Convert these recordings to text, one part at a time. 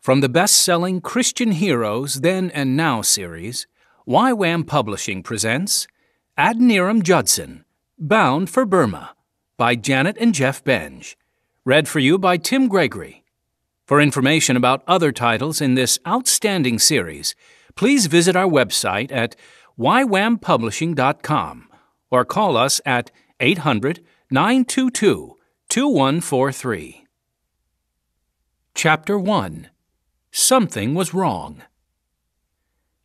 From the best selling Christian Heroes Then and Now series, YWAM Publishing presents Adniram Judson, Bound for Burma, by Janet and Jeff Benj. Read for you by Tim Gregory. For information about other titles in this outstanding series, please visit our website at ywampublishing.com or call us at 800 922 2143. Chapter 1 Something was wrong.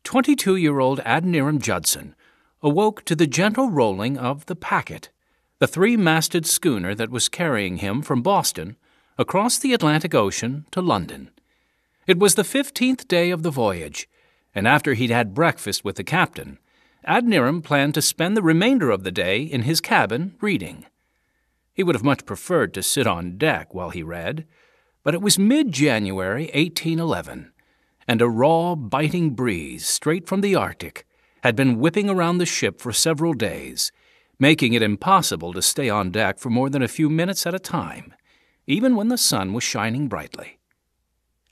22 year old Adoniram Judson awoke to the gentle rolling of the packet, the three masted schooner that was carrying him from Boston across the Atlantic Ocean to London. It was the 15th day of the voyage, and after he'd had breakfast with the captain, Adniram planned to spend the remainder of the day in his cabin reading. He would have much preferred to sit on deck while he read, but it was mid January 1811, and a raw, biting breeze straight from the Arctic had been whipping around the ship for several days, making it impossible to stay on deck for more than a few minutes at a time, even when the sun was shining brightly.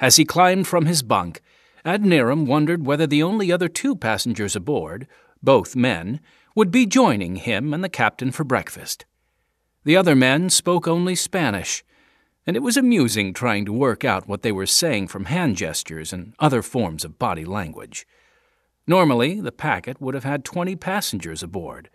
As he climbed from his bunk, Adniram wondered whether the only other two passengers aboard, both men, would be joining him and the captain for breakfast. The other men spoke only Spanish, and it was amusing trying to work out what they were saying from hand gestures and other forms of body language. Normally, the packet would have had 20 passengers aboard,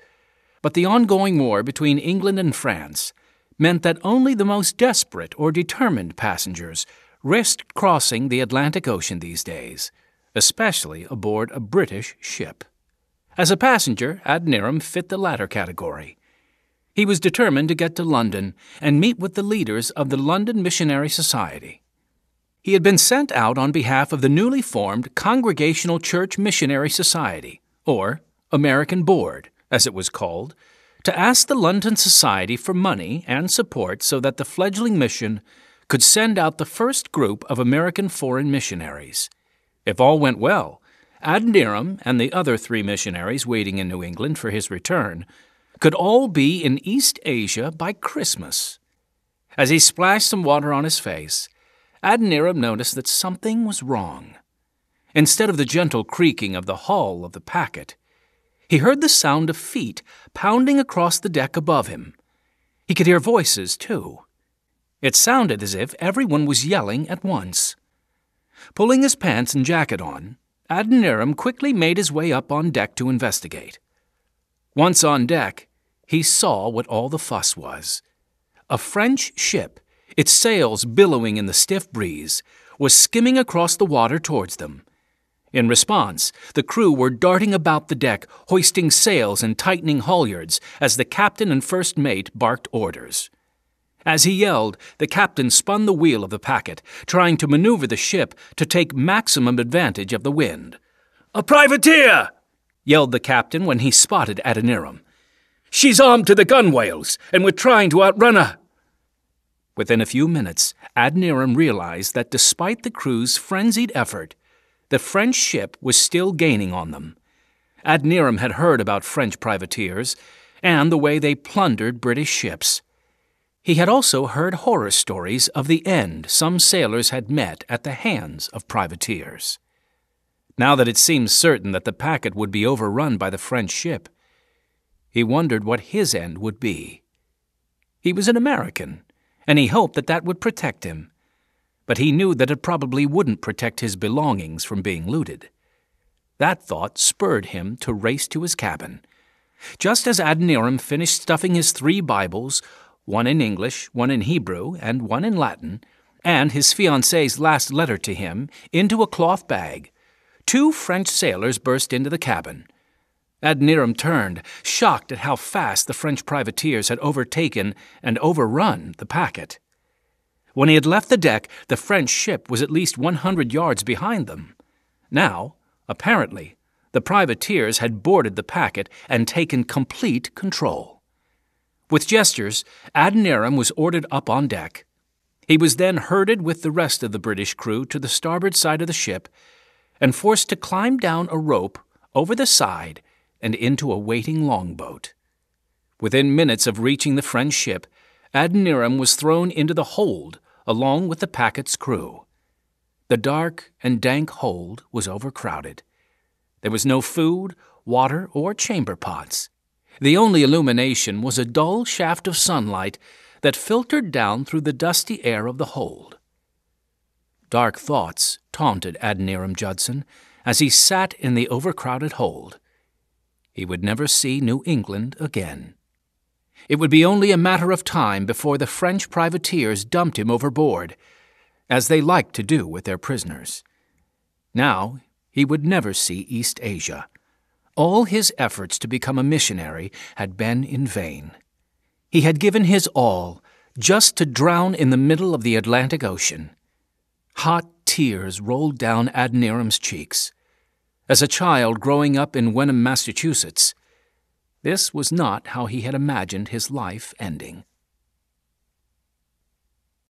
but the ongoing war between England and France meant that only the most desperate or determined passengers risked crossing the Atlantic Ocean these days, especially aboard a British ship. As a passenger, Adniram fit the latter category. He was determined to get to London and meet with the leaders of the London Missionary Society. He had been sent out on behalf of the newly formed Congregational Church Missionary Society, or American Board, as it was called, to ask the London Society for money and support so that the fledgling mission could send out the first group of American foreign missionaries. If all went well, Adniram and the other three missionaries waiting in New England for his return could all be in East Asia by Christmas. As he splashed some water on his face, Adoniram noticed that something was wrong. Instead of the gentle creaking of the hull of the packet, he heard the sound of feet pounding across the deck above him. He could hear voices, too. It sounded as if everyone was yelling at once. Pulling his pants and jacket on, Adoniram quickly made his way up on deck to investigate. Once on deck, he saw what all the fuss was. A French ship, its sails billowing in the stiff breeze, was skimming across the water towards them. In response, the crew were darting about the deck, hoisting sails and tightening halyards as the captain and first mate barked orders. As he yelled, the captain spun the wheel of the packet, trying to maneuver the ship to take maximum advantage of the wind. A privateer! yelled the captain when he spotted Adoniram. She's armed to the gunwales, and we're trying to outrun her. Within a few minutes, Adniram realized that despite the crew's frenzied effort, the French ship was still gaining on them. Adniram had heard about French privateers and the way they plundered British ships. He had also heard horror stories of the end some sailors had met at the hands of privateers. Now that it seemed certain that the packet would be overrun by the French ship, he wondered what his end would be. He was an American, and he hoped that that would protect him. But he knew that it probably wouldn't protect his belongings from being looted. That thought spurred him to race to his cabin. Just as Adoniram finished stuffing his three Bibles, one in English, one in Hebrew, and one in Latin, and his fiancee's last letter to him, into a cloth bag, two French sailors burst into the cabin. Adniram turned, shocked at how fast the French privateers had overtaken and overrun the packet. When he had left the deck, the French ship was at least 100 yards behind them. Now, apparently, the privateers had boarded the packet and taken complete control. With gestures, Adniram was ordered up on deck. He was then herded with the rest of the British crew to the starboard side of the ship and forced to climb down a rope over the side and into a waiting longboat. Within minutes of reaching the French ship, Adoniram was thrown into the hold along with the packet's crew. The dark and dank hold was overcrowded. There was no food, water, or chamber pots. The only illumination was a dull shaft of sunlight that filtered down through the dusty air of the hold. Dark thoughts taunted Adoniram Judson as he sat in the overcrowded hold he would never see New England again. It would be only a matter of time before the French privateers dumped him overboard, as they liked to do with their prisoners. Now he would never see East Asia. All his efforts to become a missionary had been in vain. He had given his all just to drown in the middle of the Atlantic Ocean. Hot tears rolled down Adniram's cheeks. As a child growing up in Wenham, Massachusetts, this was not how he had imagined his life ending.